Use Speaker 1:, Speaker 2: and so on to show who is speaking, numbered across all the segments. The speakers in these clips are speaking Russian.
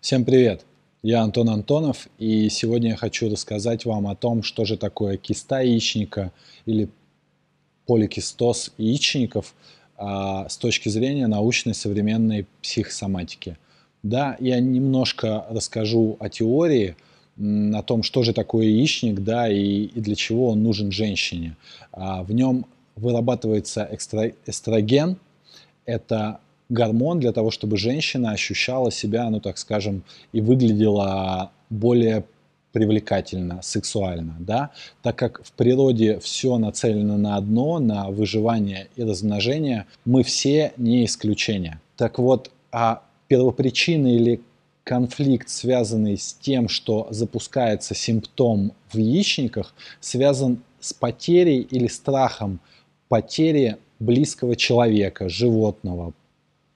Speaker 1: Всем привет! Я Антон Антонов, и сегодня я хочу рассказать вам о том, что же такое киста яичника или поликистоз яичников а, с точки зрения научной современной психосоматики. Да, я немножко расскажу о теории, о том, что же такое яичник, да, и, и для чего он нужен женщине. А, в нем вырабатывается экстра, эстроген, это гормон для того, чтобы женщина ощущала себя, ну так скажем, и выглядела более привлекательно, сексуально, да, так как в природе все нацелено на одно, на выживание и размножение, мы все не исключение. Так вот, а первопричина или конфликт, связанный с тем, что запускается симптом в яичниках, связан с потерей или страхом потери близкого человека, животного,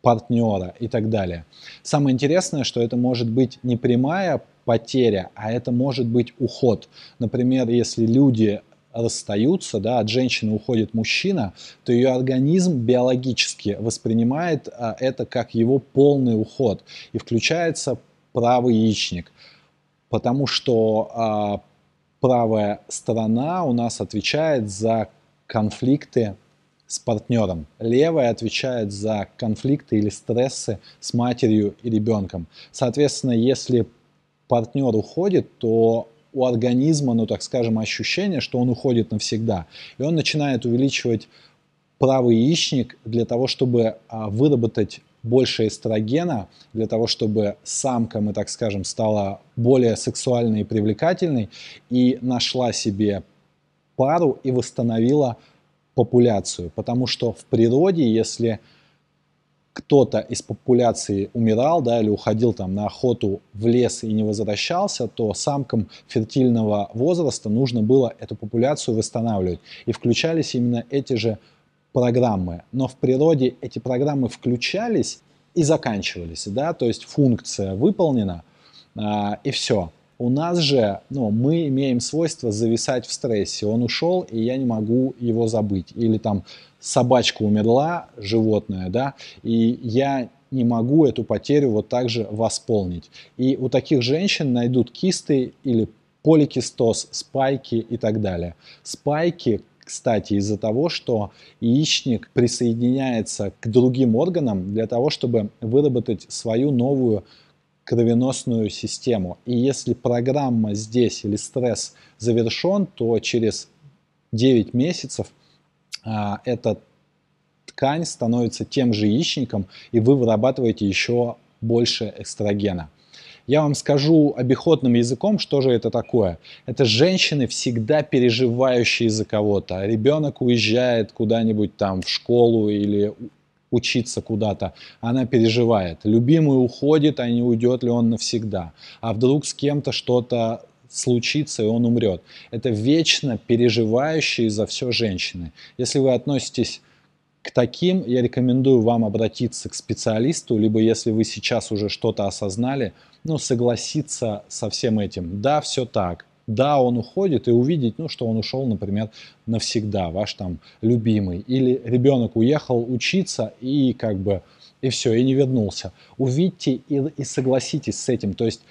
Speaker 1: партнера и так далее. Самое интересное, что это может быть не прямая потеря, а это может быть уход. Например, если люди расстаются, да, от женщины уходит мужчина, то ее организм биологически воспринимает а, это как его полный уход и включается правый яичник, потому что а, правая сторона у нас отвечает за конфликты с партнером. Левая отвечает за конфликты или стрессы с матерью и ребенком. Соответственно, если партнер уходит, то у организма, ну так скажем, ощущение, что он уходит навсегда. И он начинает увеличивать правый яичник для того, чтобы а, выработать больше эстрогена, для того, чтобы самка, мы так скажем, стала более сексуальной и привлекательной и нашла себе пару и восстановила популяцию, потому что в природе, если кто-то из популяции умирал, да, или уходил там на охоту в лес и не возвращался, то самкам фертильного возраста нужно было эту популяцию восстанавливать. И включались именно эти же программы. Но в природе эти программы включались и заканчивались, да, то есть функция выполнена, э, и все. У нас же, ну, мы имеем свойство зависать в стрессе. Он ушел, и я не могу его забыть. Или там собачка умерла, животное, да, и я не могу эту потерю вот так же восполнить. И у таких женщин найдут кисты или поликистоз, спайки и так далее. Спайки, кстати, из-за того, что яичник присоединяется к другим органам для того, чтобы выработать свою новую кровеносную систему. И если программа здесь или стресс завершен, то через 9 месяцев а, эта ткань становится тем же яичником, и вы вырабатываете еще больше эстрогена. Я вам скажу обиходным языком, что же это такое. Это женщины, всегда переживающие за кого-то. Ребенок уезжает куда-нибудь там в школу или учиться куда-то, она переживает. Любимый уходит, а не уйдет ли он навсегда. А вдруг с кем-то что-то случится, и он умрет. Это вечно переживающие за все женщины. Если вы относитесь к таким, я рекомендую вам обратиться к специалисту, либо если вы сейчас уже что-то осознали, ну, согласиться со всем этим. Да, все так. Да, он уходит, и увидеть, ну, что он ушел, например, навсегда, ваш там любимый. Или ребенок уехал учиться и как бы, и все, и не вернулся. Увидьте и, и согласитесь с этим, то есть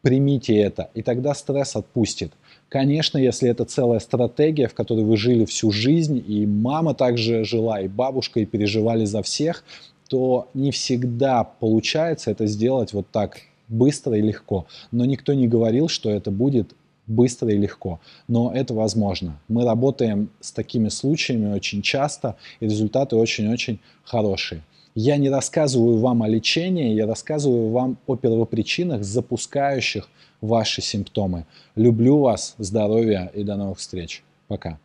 Speaker 1: примите это, и тогда стресс отпустит. Конечно, если это целая стратегия, в которой вы жили всю жизнь, и мама также жила, и бабушка, и переживали за всех, то не всегда получается это сделать вот так быстро и легко. Но никто не говорил, что это будет быстро и легко. Но это возможно. Мы работаем с такими случаями очень часто, и результаты очень-очень хорошие. Я не рассказываю вам о лечении, я рассказываю вам о первопричинах, запускающих ваши симптомы. Люблю вас, здоровья и до новых встреч. Пока.